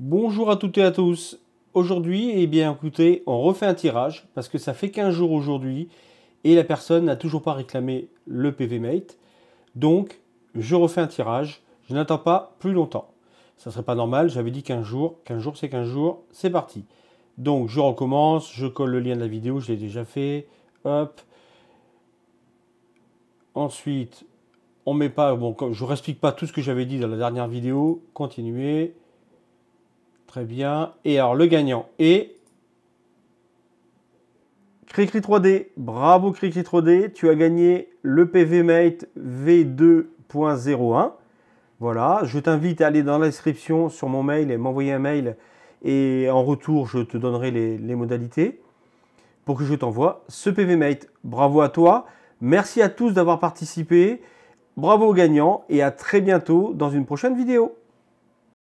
Bonjour à toutes et à tous. Aujourd'hui, eh bien écoutez, on refait un tirage parce que ça fait 15 jours aujourd'hui et la personne n'a toujours pas réclamé le PVMate. Donc, je refais un tirage. Je n'attends pas plus longtemps. Ça serait pas normal, j'avais dit 15 jours. 15 jours, c'est 15 jours. C'est parti. Donc, je recommence, je colle le lien de la vidéo, je l'ai déjà fait. Hop. Ensuite, on met pas. Bon, je ne vous explique pas tout ce que j'avais dit dans la dernière vidéo. Continuez. Très bien. Et alors, le gagnant est... Cricri 3D. Bravo Cricri 3D. Tu as gagné le PVMate V2.01. Voilà. Je t'invite à aller dans la description sur mon mail et m'envoyer un mail. Et en retour, je te donnerai les, modalités pour que je t'envoie ce PVMate. Bravo à toi. Merci à tous d'avoir participé. Bravo aux gagnants et à très bientôt dans une prochaine vidéo.